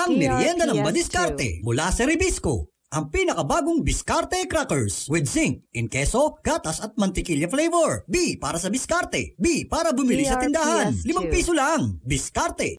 ang merienda ng madiskarte mula sa Ribisco ang pinakabagong Biscarte Crackers with zinc in keso, gatas at mantikilya flavor. B para sa Biscarte. B para bumili sa tindahan. 5 piso lang. Biscarte.